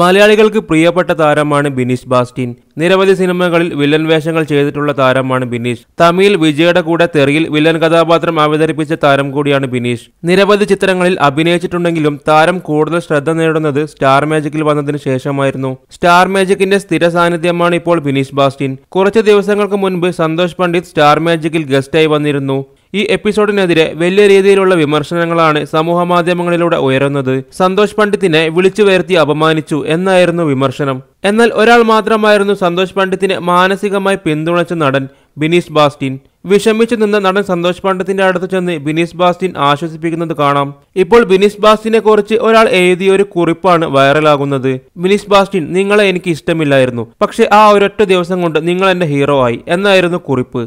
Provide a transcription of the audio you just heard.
മലയാളികൾക്ക് പ്രിയപ്പെട്ട താരമാണ് ബിനീഷ് ബാസ്റ്റിൻ നിരവധി സിനിമകളിൽ വില്ലൻ വേഷങ്ങൾ ചെയ്തിട്ടുള്ള താരമാണ് ബിനീഷ് തമിഴിൽ വിജയുടെ കൂടെ തെറിയിൽ വില്ലൻ കഥാപാത്രം അവതരിപ്പിച്ച താരം കൂടിയാണ് ബിനീഷ് നിരവധി ചിത്രങ്ങളിൽ അഭിനയിച്ചിട്ടുണ്ടെങ്കിലും താരം കൂടുതൽ ശ്രദ്ധ നേടുന്നത് സ്റ്റാർ മാജിക്കിൽ വന്നതിന് ശേഷമായിരുന്നു സ്റ്റാർ മാജിക്കിന്റെ സ്ഥിര സാന്നിധ്യമാണ് ഇപ്പോൾ ബിനീഷ് ബാസ്റ്റിൻ കുറച്ച് ദിവസങ്ങൾക്ക് മുൻപ് സന്തോഷ് പണ്ഡിറ്റ് സ്റ്റാർ മാജിക്കിൽ ഗസ്റ്റായി വന്നിരുന്നു ഈ എപ്പിസോഡിനെതിരെ വലിയ രീതിയിലുള്ള വിമർശനങ്ങളാണ് സമൂഹമാധ്യമങ്ങളിലൂടെ ഉയരുന്നത് സന്തോഷ് പണ്ഡിത്തിനെ വിളിച്ചു വരുത്തി അപമാനിച്ചു എന്നായിരുന്നു വിമർശനം എന്നാൽ ഒരാൾ മാത്രമായിരുന്നു സന്തോഷ് പണ്ഡിത്തിനെ മാനസികമായി പിന്തുണച്ച നടൻ ബിനീഷ് ബാസ്റ്റിൻ വിഷമിച്ചു നിന്ന നടൻ സന്തോഷ് പണ്ഡിത്തിന്റെ അടുത്ത് ചെന്ന് ബിനീഷ് ബാസ്റ്റിൻ ആശ്വസിപ്പിക്കുന്നത് കാണാം ഇപ്പോൾ ബിനീഷ് ബാസ്റ്റിനെ കുറിച്ച് ഒരാൾ എഴുതിയ ഒരു കുറിപ്പാണ് വൈറലാകുന്നത് ബിനീഷ് ബാസ്റ്റിൻ നിങ്ങളെ എനിക്ക് ഇഷ്ടമില്ലായിരുന്നു പക്ഷെ ആ ഒരൊറ്റ ദിവസം കൊണ്ട് നിങ്ങൾ എന്റെ ഹീറോ ആയി എന്നായിരുന്നു കുറിപ്പ്